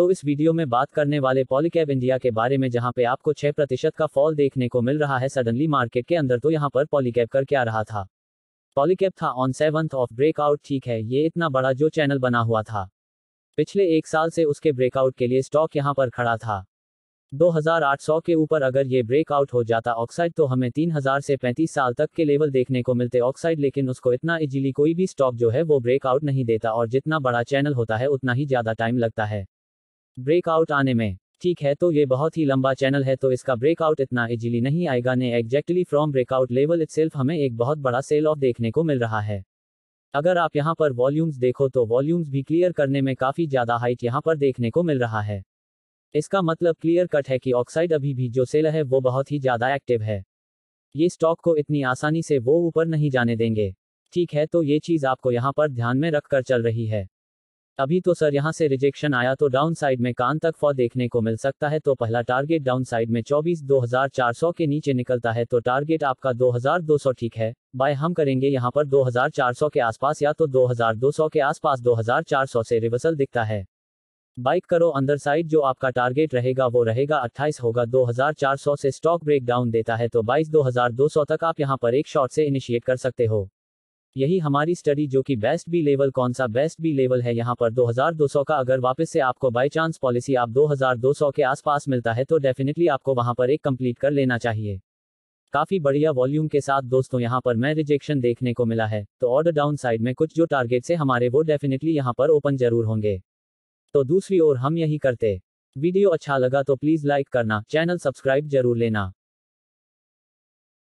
तो इस वीडियो में बात करने वाले पॉलीकैब इंडिया के बारे में जहां पे आपको 6 प्रतिशत का फॉल देखने को मिल रहा है सडनली मार्केट के अंदर तो यहां पर पॉलीकैब कर क्या रहा था पॉलीकैब था ऑन सेवंथ ऑफ ब्रेकआउट ठीक है ये इतना बड़ा जो चैनल बना हुआ था पिछले एक साल से उसके ब्रेकआउट के लिए स्टॉक यहाँ पर खड़ा था 2800 के ऊपर अगर ये ब्रेकआउट हो जाता ऑक्साइड तो हमें 3000 से 35 साल तक के लेवल देखने को मिलते ऑक्साइड लेकिन उसको इतना इजीली कोई भी स्टॉक जो है वो ब्रेकआउट नहीं देता और जितना बड़ा चैनल होता है उतना ही ज़्यादा टाइम लगता है ब्रेकआउट आने में ठीक है तो ये बहुत ही लंबा चैनल है तो इसका ब्रेकआउट इतना इजीली नहीं आएगा ने exactly from breakout level it हमें एक बहुत बड़ा सेल ऑफ देखने को मिल रहा है अगर आप यहाँ पर वॉल्यूम्स देखो तो वॉल्यूम्स भी क्लियर करने में काफ़ी ज़्यादा हाइट यहाँ पर देखने को मिल रहा है इसका मतलब क्लियर कट है कि ऑक्साइड अभी भी जो सेल है वो बहुत ही ज़्यादा एक्टिव है ये स्टॉक को इतनी आसानी से वो ऊपर नहीं जाने देंगे ठीक है तो ये चीज़ आपको यहाँ पर ध्यान में रखकर चल रही है अभी तो सर यहाँ से रिजेक्शन आया तो डाउन साइड में कान तक फॉर देखने को मिल सकता है तो पहला टारगेट डाउन साइड में 24 2400 के नीचे निकलता है तो टारगेट आपका 2200 ठीक है बाय हम करेंगे यहाँ पर 2400 के आसपास या तो 2200 के आसपास 2400 से रिवर्सल दिखता है बाइक करो अंदर साइड जो आपका टारगेट रहेगा वो रहेगा 28 होगा 2400 से स्टॉक ब्रेक डाउन देता है तो 22 2200 तक आप यहां पर एक शॉट से इनिशिएट कर सकते हो यही हमारी स्टडी जो कि बेस्ट बी लेवल कौन सा बेस्ट बी लेवल है यहाँ पर 2200 का अगर वापस से आपको बाय चांस पॉलिसी आप 2200 के आसपास मिलता है तो डेफिनेटली आपको वहाँ पर एक कंप्लीट कर लेना चाहिए काफी बढ़िया वॉल्यूम के साथ दोस्तों यहाँ पर मैं रिजेक्शन देखने को मिला है तो ऑर्डर डाउन साइड में कुछ जो टारगेट से हमारे वो डेफिनेटली यहाँ पर ओपन जरूर होंगे तो दूसरी ओर हम यही करते वीडियो अच्छा लगा तो प्लीज लाइक करना चैनल सब्सक्राइब जरूर लेना